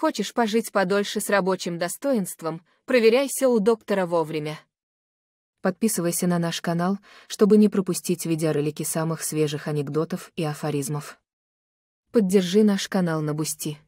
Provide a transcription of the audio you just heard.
Хочешь пожить подольше с рабочим достоинством, проверяйся у доктора вовремя. Подписывайся на наш канал, чтобы не пропустить видеоролики самых свежих анекдотов и афоризмов. Поддержи наш канал на Бусти.